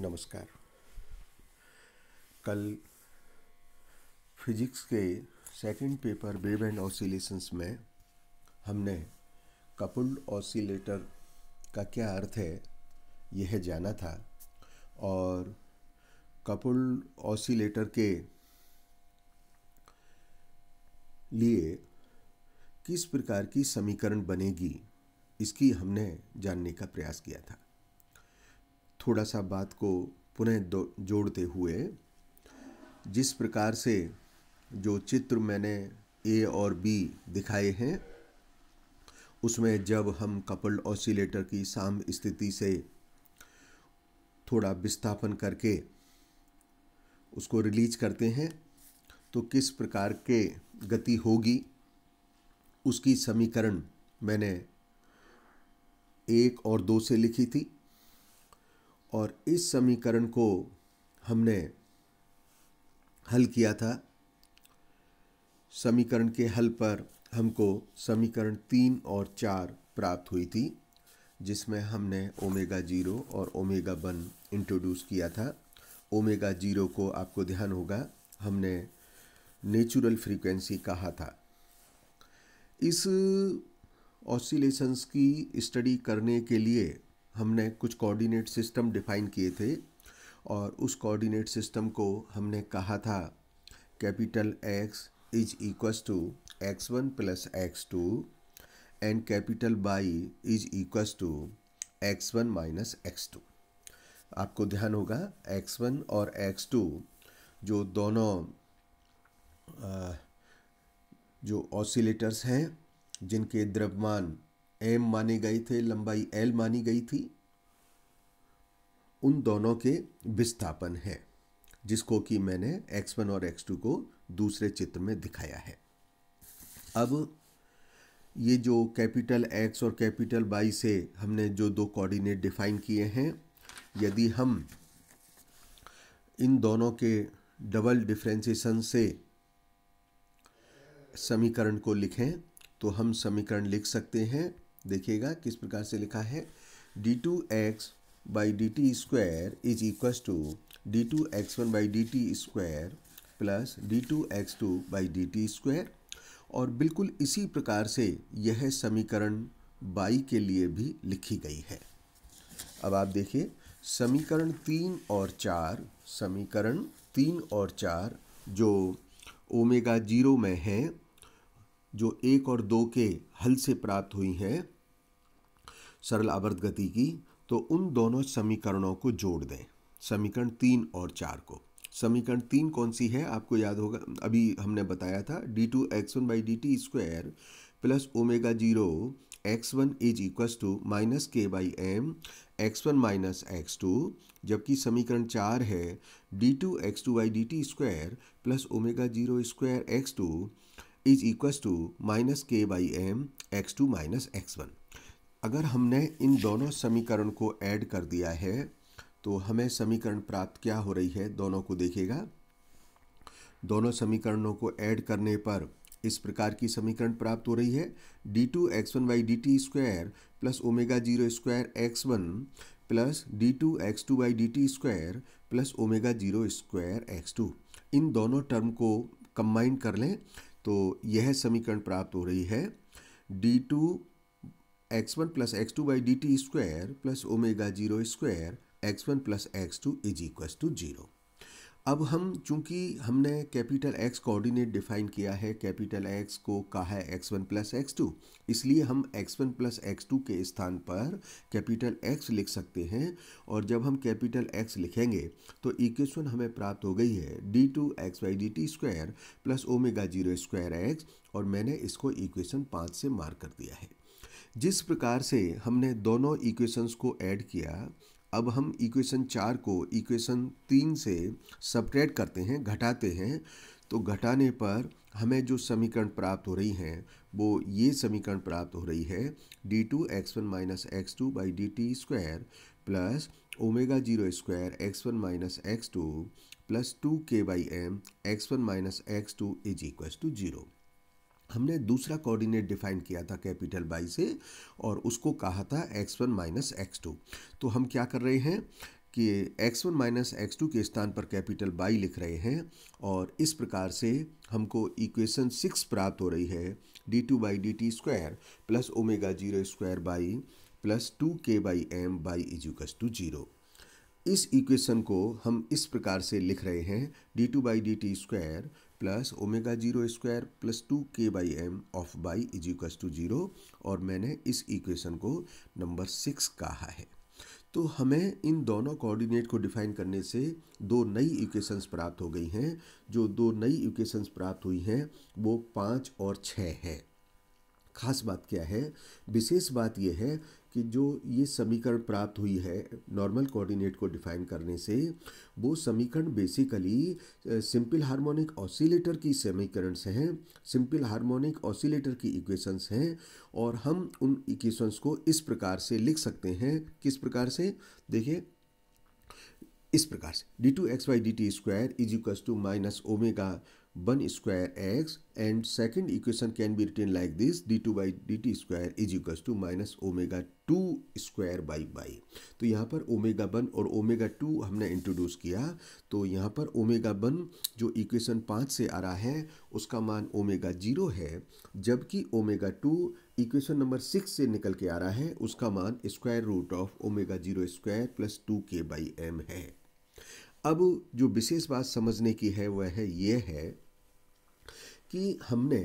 नमस्कार कल फिजिक्स के second paper wave and oscillations में हमने कपुल्ड ऑसिलेटर का क्या अर्थ है यह जाना था और कपुल्ड ऑसिलेटर के लिए किस प्रकार की समीकरण बनेगी इसकी हमने जानने का प्रयास किया था थोड़ा सा बात को पुनः जोड़ते हुए जिस प्रकार से जो चित्र मैंने ए और बी दिखाए हैं उसमें जब हम कपल्ड ऑसिलेटर की साम स्थिति से थोड़ा विस्थापन करके उसको रिलीज करते हैं तो किस प्रकार के गति होगी उसकी समीकरण मैंने एक और दो से लिखी थी और इस समीकरण को हमने हल किया था समीकरण के हल पर हमको समीकरण तीन और चार प्राप्त हुई थी जिसमें हमने ओमेगा जीरो और ओमेगा वन इंट्रोड्यूस किया था ओमेगा जीरो को आपको ध्यान होगा हमने नेचुरल फ्रीक्वेंसी कहा था इस ऑसिलेशंस की स्टडी करने के लिए हमने कुछ कोऑर्डिनेट सिस्टम डिफाइन किए थे और उस कोऑर्डिनेट सिस्टम को हमने कहा था capital X is equals to X one plus X two and capital Y is equals to X one minus x two आपको ध्यान होगा एक्स वन और एक्स टू जो दोनों जो ऑसिलेटर्स हैं जिनके द्रव्यमान एम माने गए थे लंबाई एल मानी गई थी उन दोनों के विस्थापन है जिसको कि मैंने एक्स वन और एक्स टू को दूसरे चित्र में दिखाया है अब ये जो कैपिटल एक्स और कैपिटल बाई से हमने जो दो कोऑर्डिनेट डिफाइन किए हैं यदि हम इन दोनों के डबल डिफ्रेंसीसन से समीकरण को लिखें तो हम समीकरण लिख सकते हैं देखिएगा किस प्रकार से लिखा है D two X by D T square is equals to D two X one by D T square plus D two X two by D T square और बिल्कुल इसी प्रकार से यह समीकरण बाई के लिए भी लिखी गई है अब आप देखिए समीकरण तीन और चार समीकरण तीन और चार जो ओमेगा जीरो में हैं जो एक और दो के हल से प्राप्त हुई हैं सरल आवर्त गति की तो उन दोनों समीकरणों को जोड़ दें समीकरण तीन और चार को समीकरण तीन कौन सी है आपको याद होगा अभी हमने बताया था D two X one by D T square plus omega zero X one is equals to minus K by M X one minus x two जबकि समीकरण चार है D two X two by D T square plus omega zero square X two is equals to minus K by M X two minus X one अगर हमने इन दोनों समीकरण को add कर दिया है तो हमें समीकरण प्राप्त क्या हो रही है दोनों को देखेगा दोनों समीकरणों को ऐड करने पर इस प्रकार की समीकरण प्राप्त हो रही है D two X one by D T square plus omega zero square X one plus D two X two by D T square plus omega zero square X two इन दोनों टर्म को कंबाइन कर लें तो यह समीकरण प्राप्त हो रही है D two X one plus X two by D T square plus omega zero square X one plus X two is equal to zero अब हम चूंकि हमने कैपिटल एक्स कोऑर्डिनेट डिफाइन किया है कैपिटल एक्स को कहा है X one plus X two इसलिए हम X one plus X two के स्थान पर कैपिटल एक्स लिख सकते हैं और जब हम कैपिटल एक्स लिखेंगे तो इक्वेशन हमें प्राप्त हो गई है D two X Y D T square plus omega zero square X और मैंने इसको इक्वेशन पाँच से मार्क कर दिया है जिस प्रकार से हमने दोनों इक्वेशंस को ऐड किया अब हम इक्वेशन चार को इक्वेशन तीन से सपरेट करते हैं घटाते हैं तो घटाने पर हमें जो समीकरण प्राप्त हो रही हैं वो ये समीकरण प्राप्त हो रही है D two X one minus x two by D T square plus omega zero square X one minus x two plus two के by M X one minus x two is equal to zero हमने दूसरा coordinate define किया था capital Y से और उसको कहा था X one minus x two तो हम क्या कर रहे हैं कि X one minus x two के स्थान पर कैपिटल बाई लिख रहे हैं और इस प्रकार से हमको इक्वेशन सिक्स प्राप्त हो रही है D two by D T square plus omega zero square Y plus two के बाई एम बाई इजूकस टू जीरो इस इक्वेशन को हम इस प्रकार से लिख रहे हैं D two by D T square plus omega zero square plus two के by M of Y is equal to zero और मैंने इस इक्वेशन को नंबर सिक्स कहा है तो हमें इन दोनों कोऑर्डिनेट को डिफाइन करने से दो नई इक्वेशंस प्राप्त हो गई हैं जो दो नई इक्वेशंस प्राप्त हुई हैं वो पाँच और छः हैं खास बात क्या है विशेष बात यह है कि जो ये समीकरण प्राप्त हुई है नॉर्मल कोऑर्डिनेट को डिफाइन करने से वो समीकरण बेसिकली सिंपल हार्मोनिक ऑसिलेटर की समीकरण से हैं सिंपल हार्मोनिक ऑसिलेटर की इक्वेशंस हैं और हम उन इक्वेशंस को इस प्रकार से लिख सकते हैं किस प्रकार से देखिए इस प्रकार से D two X Y D T square is equals to minus omega one square X and second second can be written like this D two by D T square is equal to minus omega two square Y Y तो यहाँ पर omega one और omega two हमने introduce किया तो यहाँ पर omega one जो इक्वेशन पाँच से आ रहा है उसका मान ओमेगा जीरो है जबकि omega two equation number six से निकल के आ रहा है उसका मान square root of omega zero square plus two के बाई एम है अब जो विशेष बात समझने की है वह है ये है कि हमने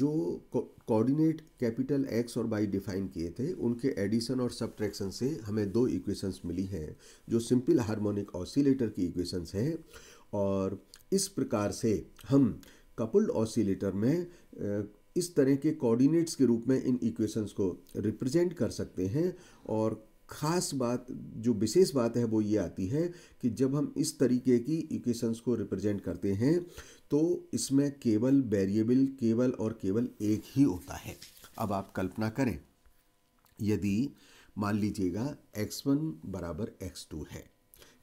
जो कोऑर्डिनेट कैपिटल एक्स और वाई डिफाइन किए थे उनके एडिशन और सब्ट्रैक्शन से हमें दो इक्वेशंस मिली हैं जो सिंपल हार्मोनिक ऑसिलेटर की इक्वेशंस हैं और इस प्रकार से हम कपल्ड ऑसिलेटर में इस तरह के कोऑर्डिनेट्स के रूप में इन इक्वेशंस को रिप्रेजेंट कर सकते हैं और खास बात जो विशेष बात है वो ये आती है कि जब हम इस तरीके की इक्वेशंस को रिप्रेजेंट करते हैं तो इसमें केवल वेरिएबल केवल और केवल एक ही होता है अब आप कल्पना करें यदि मान लीजिएगा x1 बराबर x2 है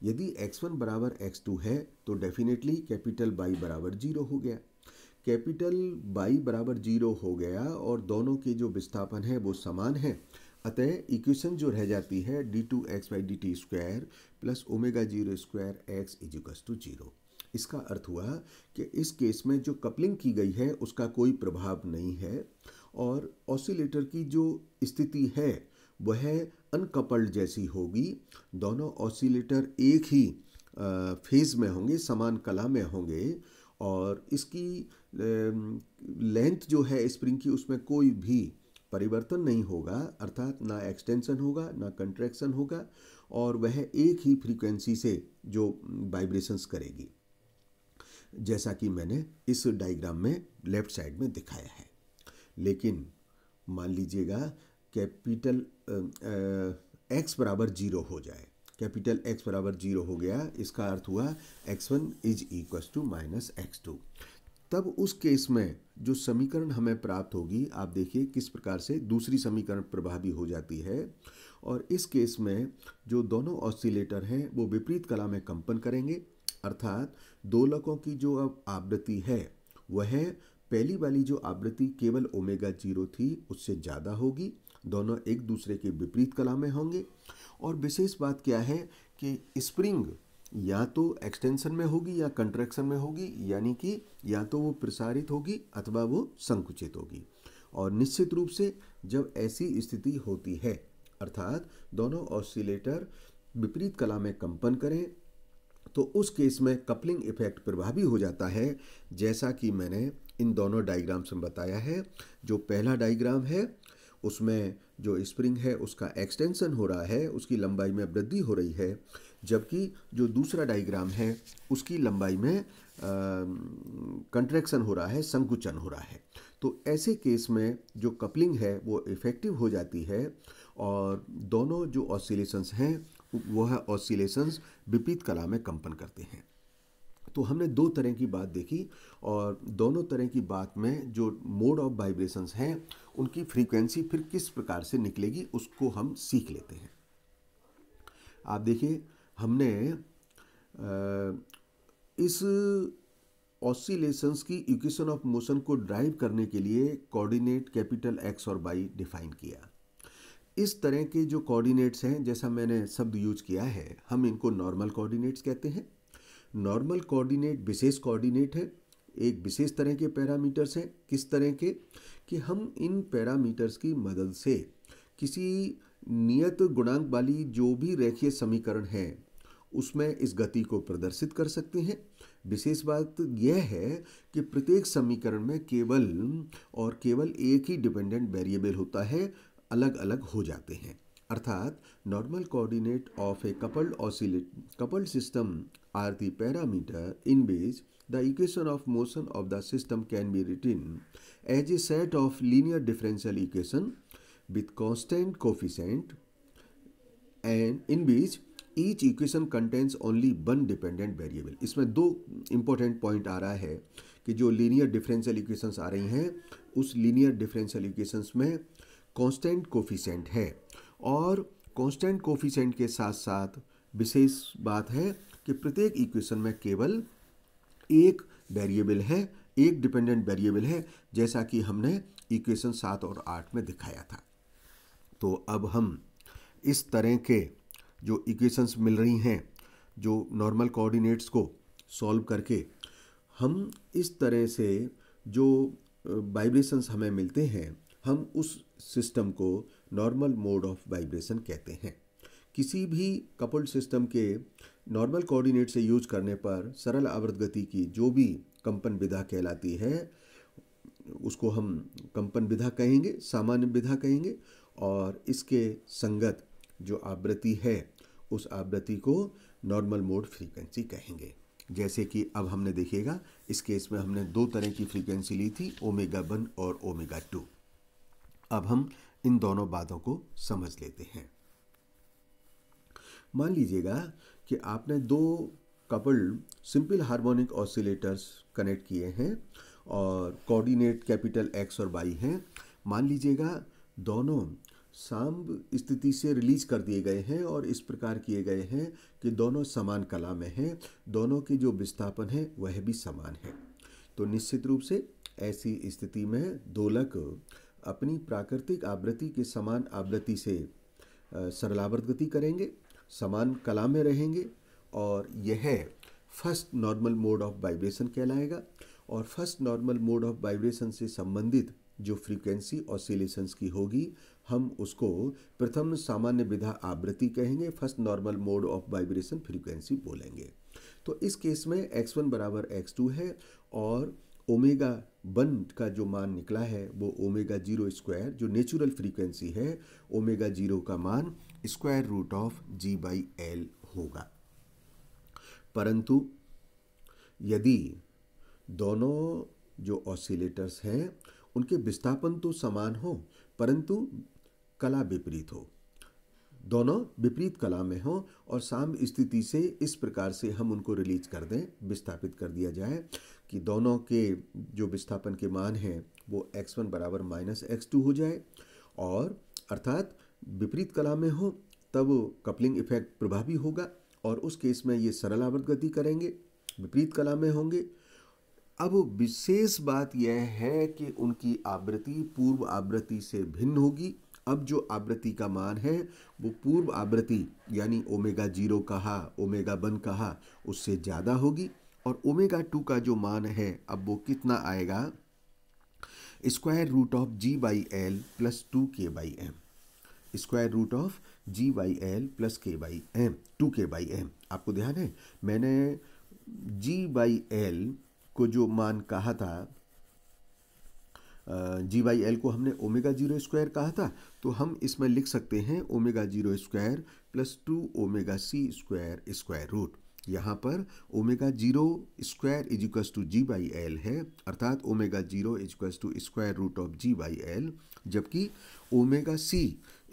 यदि x1 बराबर x2 है तो डेफिनेटली कैपिटल y बराबर जीरो हो गया कैपिटल y बराबर जीरो हो गया और दोनों के जो विस्थापन है वो समान है अतः इक्वेशन जो रह जाती है D two X by D T square plus omega zero square X equals to zero इसका अर्थ हुआ कि इस केस में जो कपलिंग की गई है उसका कोई प्रभाव नहीं है और ऑसिलेटर की जो स्थिति है वह अनकपल्ड जैसी होगी दोनों ऑसिलेटर एक ही फेज़ में होंगे समान कला में होंगे और इसकी लेंथ जो है स्प्रिंग की उसमें कोई भी परिवर्तन नहीं होगा अर्थात ना एक्सटेंशन होगा ना कंट्रैक्शन होगा और वह एक ही फ्रीक्वेंसी से जो वाइब्रेशंस करेगी जैसा कि मैंने इस डायग्राम में लेफ्ट साइड में दिखाया है लेकिन मान लीजिएगा कैपिटल एक्स बराबर जीरो हो जाए कैपिटल एक्स बराबर जीरो हो गया इसका अर्थ हुआ X one is equals to minus x two तब उस केस में जो समीकरण हमें प्राप्त होगी आप देखिए किस प्रकार से दूसरी समीकरण प्रभावी हो जाती है और इस केस में जो दोनों ऑसिलेटर हैं वो विपरीत कला में कंपन करेंगे अर्थात दोलकों की जो अब आवृत्ति है वह पहली वाली जो आवृत्ति केवल ओमेगा जीरो थी उससे ज़्यादा होगी दोनों एक दूसरे के विपरीत कला में होंगे और विशेष बात क्या है कि स्प्रिंग या तो एक्सटेंशन में होगी या कंट्रैक्शन में होगी यानी कि या तो वो प्रसारित होगी अथवा वो संकुचित होगी और निश्चित रूप से जब ऐसी स्थिति होती है अर्थात दोनों ऑसिलेटर विपरीत कला में कंपन करें तो उस केस में कपलिंग इफेक्ट प्रभावी हो जाता है जैसा कि मैंने इन दोनों डायग्राम्स में बताया है जो पहला डायग्राम है उसमें जो स्प्रिंग है उसका एक्सटेंशन हो रहा है उसकी लंबाई में वृद्धि हो रही है जबकि जो दूसरा डायग्राम है उसकी लंबाई में कंट्रैक्शन हो रहा है संकुचन हो रहा है तो ऐसे केस में जो कपलिंग है वो इफ़ेक्टिव हो जाती है और दोनों जो ऑसिलेशंस हैं वो है ऑसिलेशंस विपरीत कला में कंपन करते हैं तो हमने दो तरह की बात देखी और दोनों तरह की बात में जो मोड ऑफ वाइब्रेशंस हैं उनकी फ्रीक्वेंसी फिर किस प्रकार से निकलेगी उसको हम सीख लेते हैं आप देखिए हमने इस ऑसिलेशंस की इक्वेशन ऑफ मोशन को ड्राइव करने के लिए कोऑर्डिनेट कैपिटल एक्स और वाई डिफाइन किया इस तरह के जो कोऑर्डिनेट्स हैं जैसा मैंने शब्द यूज किया है हम इनको नॉर्मल कोऑर्डिनेट्स कहते हैं नॉर्मल कोऑर्डिनेट विशेष कोऑर्डिनेट है एक विशेष तरह के पैरामीटर्स हैं किस तरह के कि हम इन पैरामीटर्स की मदद से किसी नियत गुणांक वाली जो भी रेखीय समीकरण है उसमें इस गति को प्रदर्शित कर सकते हैं विशेष बात यह है कि प्रत्येक समीकरण में केवल और केवल एक ही डिपेंडेंट वेरिएबल होता है अलग अलग हो जाते हैं अर्थात normal coordinate of a coupled oscillate coupled system are the parameter in which the equation of motion of the system can be written as a set of linear differential equation with constant coefficient and in which each equation contents only one dependent variable इसमें दो important point आ रहा है कि जो linear differential equations आ रही हैं उस linear differential equations में कांस्टेंट कोफिशेंट है और कांस्टेंट कोफिशेंट के साथ साथ विशेष बात है कि प्रत्येक इक्वेशन में केवल एक वेरिएबल है एक डिपेंडेंट वेरिएबल है जैसा कि हमने इक्वेशन सात और आठ में दिखाया था तो अब हम इस तरह के जो इक्वेशंस मिल रही हैं जो नॉर्मल कोऑर्डिनेट्स को सॉल्व करके हम इस तरह से जो वाइब्रेशंस हमें मिलते हैं हम उस सिस्टम को नॉर्मल मोड ऑफ वाइब्रेशन कहते हैं किसी भी कपल्ड सिस्टम के नॉर्मल कोऑर्डिनेट से यूज करने पर सरल आवर्त गति की जो भी कंपन विधा कहलाती है उसको हम कंपन विधा कहेंगे सामान्य विधा कहेंगे और इसके संगत जो आवृत्ति है उस आवृत्ति को नॉर्मल मोड फ्रीक्वेंसी कहेंगे जैसे कि अब हमने देखिएगा इस केस में हमने दो तरह की फ्रीक्वेंसी ली थी ओमेगा वन और ओमेगा टू अब हम इन दोनों बातों को समझ लेते हैं मान लीजिएगा कि आपने दो couple simple harmonic oscillators connect किए हैं और कोऑर्डिनेट कैपिटल एक्स और वाई हैं मान लीजिएगा दोनों साम्ब स्थिति से रिलीज कर दिए गए हैं और इस प्रकार किए गए हैं कि दोनों समान कला में हैं दोनों के जो विस्थापन है वह भी समान है तो निश्चित रूप से ऐसी स्थिति में दोलक अपनी प्राकृतिक आवृत्ति के समान आवृत्ति से सरलावर्त गति करेंगे समान कला में रहेंगे और यह first normal mode of vibration कहलाएगा और first normal mode of vibration से संबंधित जो फ्रीक्वेंसी ऑसिलेशंस की होगी हम उसको प्रथम सामान्य विधा आवृत्ति कहेंगे first normal mode of vibration frequency बोलेंगे तो इस केस में एक्स वन बराबर एक्स टू है और ओमेगा वन का जो मान निकला है वो ओमेगा जीरो स्क्वायर जो नेचुरल फ्रीक्वेंसी है ओमेगा जीरो का मान square root of g by l होगा परंतु यदि दोनों जो ऑसिलेटर्स हैं उनके विस्थापन तो समान हो परंतु कला विपरीत हो दोनों विपरीत कला में हों और साम स्थिति से इस प्रकार से हम उनको रिलीज कर दें विस्थापित कर दिया जाए कि दोनों के जो विस्थापन के मान हैं वो एक्स वन बराबर माइनस एक्स टू हो जाए और अर्थात विपरीत कला में हो तब कपलिंग इफेक्ट प्रभावी होगा और उस केस में ये सरल आवर्त गति करेंगे विपरीत कला में होंगे अब विशेष बात यह है कि उनकी आवृत्ति पूर्व आवृत्ति से भिन्न होगी अब जो आवृत्ति का मान है वो पूर्व आवृत्ति यानी ओमेगा जीरो कहा ओमेगा वन कहा उससे ज़्यादा होगी और ओमेगा टू का जो मान है अब वो कितना आएगा square root of g by l plus two के by m square root of g by l plus k by m two के बाई एम आपको ध्यान है मैंने जी बाई एल को जो मान कहा था जी बाई एल को हमने ओमेगा जीरो स्क्वायर कहा था तो हम इसमें लिख सकते हैं omega zero square plus two omega c square square root यहाँ पर omega zero square is equals two g by l है अर्थात omega zero is equals two square root of g by l जबकि omega c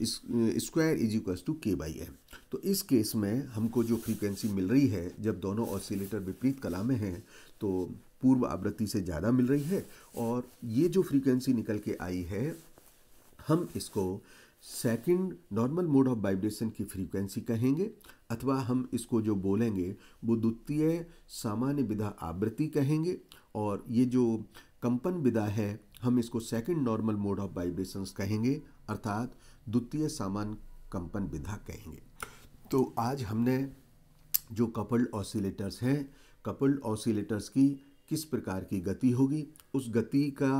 square is equals two के by m तो इस case में हमको जो फ्रीक्वेंसी मिल रही है जब दोनों ऑसिलेटर विपरीत कला में हैं तो पूर्व आवृत्ति से ज़्यादा मिल रही है और ये जो फ्रीक्वेंसी निकल के आई है हम इसको second normal mode of vibration की फ्रीक्वेंसी कहेंगे अथवा हम इसको जो बोलेंगे वो द्वितीय सामान्य विधा आवृत्ति कहेंगे और ये जो कंपन विधा है हम इसको second normal mode of vibrations कहेंगे अर्थात द्वितीय सामान्य कंपन विधा कहेंगे तो आज हमने जो कपल्ड ऑसिलेटर्स हैं कपल्ड ऑसिलेटर्स की किस प्रकार की गति होगी उस गति का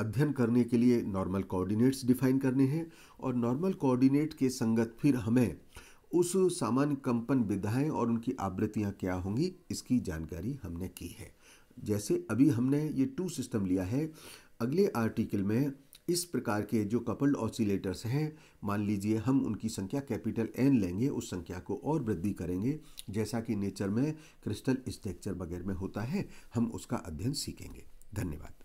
अध्ययन करने के लिए नॉर्मल कोऑर्डिनेट्स डिफाइन करने हैं और नॉर्मल कोऑर्डिनेट के संगत फिर हमें उस सामान्य कंपन विधाएं और उनकी आवृत्तियां क्या होंगी इसकी जानकारी हमने की है जैसे अभी हमने ये टू सिस्टम लिया है अगले आर्टिकल में इस प्रकार के जो कपल्ड ऑसिलेटर्स हैं मान लीजिए हम उनकी संख्या कैपिटल एन लेंगे उस संख्या को और वृद्धि करेंगे जैसा कि नेचर में क्रिस्टल स्ट्रक्चर वगैरह में होता है हम उसका अध्ययन सीखेंगे धन्यवाद